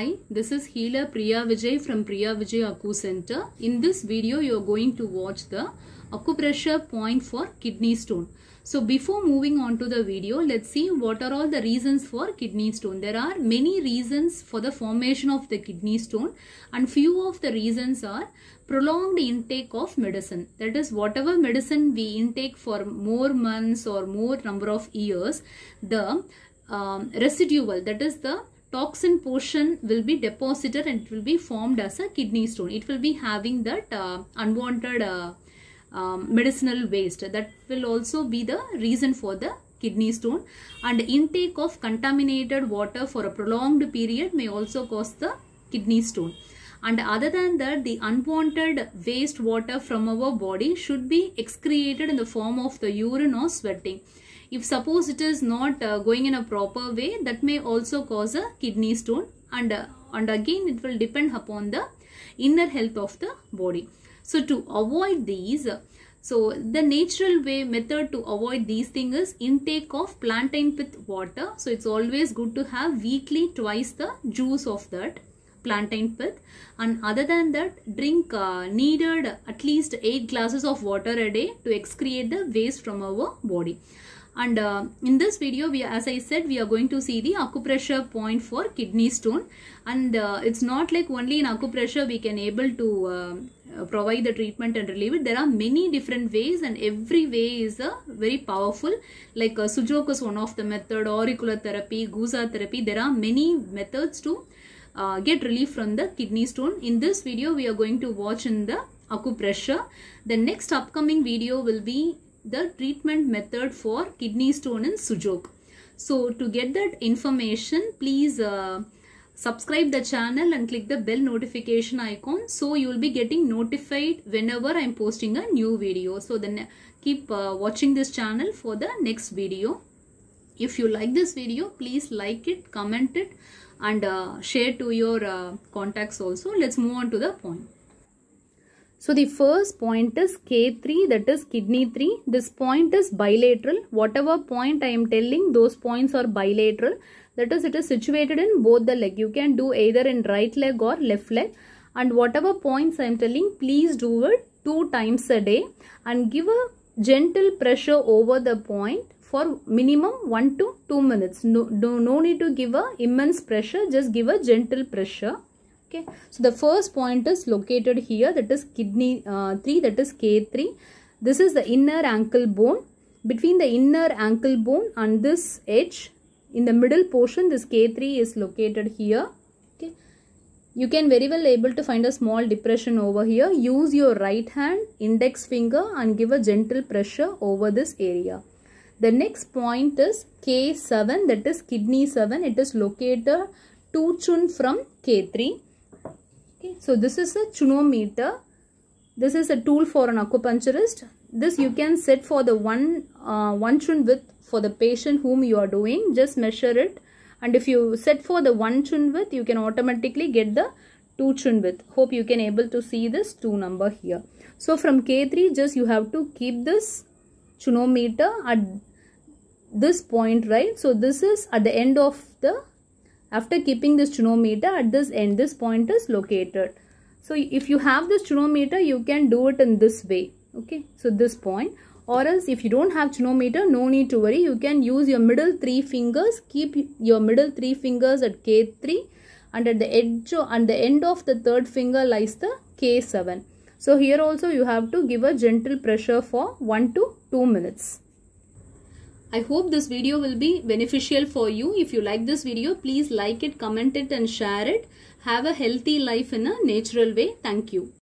Hi, this is healer Priya Vijay from Priya Vijay Akku Center. In this video, you are going to watch the acupressure point for kidney stone. So before moving on to the video, let's see what are all the reasons for kidney stone. There are many reasons for the formation of the kidney stone and few of the reasons are prolonged intake of medicine. That is whatever medicine we intake for more months or more number of years, the um, residual that is the toxin portion will be deposited and it will be formed as a kidney stone. It will be having that uh, unwanted uh, um, medicinal waste. That will also be the reason for the kidney stone. And intake of contaminated water for a prolonged period may also cause the kidney stone. And other than that, the unwanted waste water from our body should be excreted in the form of the urine or sweating. If suppose it is not uh, going in a proper way, that may also cause a kidney stone and, uh, and again it will depend upon the inner health of the body. So to avoid these, uh, so the natural way method to avoid these things is intake of plantain with water. So it's always good to have weekly twice the juice of that plantain pith and other than that drink uh, needed at least 8 glasses of water a day to excrete the waste from our body and uh, in this video we as i said we are going to see the acupressure point for kidney stone and uh, it's not like only in acupressure we can able to uh, uh provide the treatment and relieve it there are many different ways and every way is a very powerful like uh, is one of the method auricular therapy guza therapy there are many methods to uh, get relief from the kidney stone in this video we are going to watch in the acupressure the next upcoming video will be the treatment method for kidney stone in Sujok. So to get that information, please uh, subscribe the channel and click the bell notification icon. So you will be getting notified whenever I am posting a new video. So then uh, keep uh, watching this channel for the next video. If you like this video, please like it, comment it and uh, share to your uh, contacts also. Let's move on to the point. So the first point is K3 that is kidney 3. This point is bilateral. Whatever point I am telling those points are bilateral. That is it is situated in both the leg. You can do either in right leg or left leg. And whatever points I am telling please do it two times a day. And give a gentle pressure over the point for minimum 1 to 2 minutes. No, no, no need to give a immense pressure. Just give a gentle pressure okay so the first point is located here that is kidney uh, 3 that is k3 this is the inner ankle bone between the inner ankle bone and this edge in the middle portion this k3 is located here okay you can very well able to find a small depression over here use your right hand index finger and give a gentle pressure over this area the next point is k7 that is kidney 7 it is located two chun from k3 okay so this is a chunometer this is a tool for an acupuncturist this you can set for the one uh, one chun width for the patient whom you are doing just measure it and if you set for the one chun width you can automatically get the two chun width hope you can able to see this two number here so from k3 just you have to keep this chunometer at this point right so this is at the end of the after keeping this chronometer at this end, this point is located. So if you have this chronometer, you can do it in this way. Okay, so this point or else if you don't have chronometer no need to worry you can use your middle three fingers keep your middle three fingers at k3 and at the edge and the end of the third finger lies the k7 so here also you have to give a gentle pressure for 1 to 2 minutes I hope this video will be beneficial for you. If you like this video, please like it, comment it and share it. Have a healthy life in a natural way. Thank you.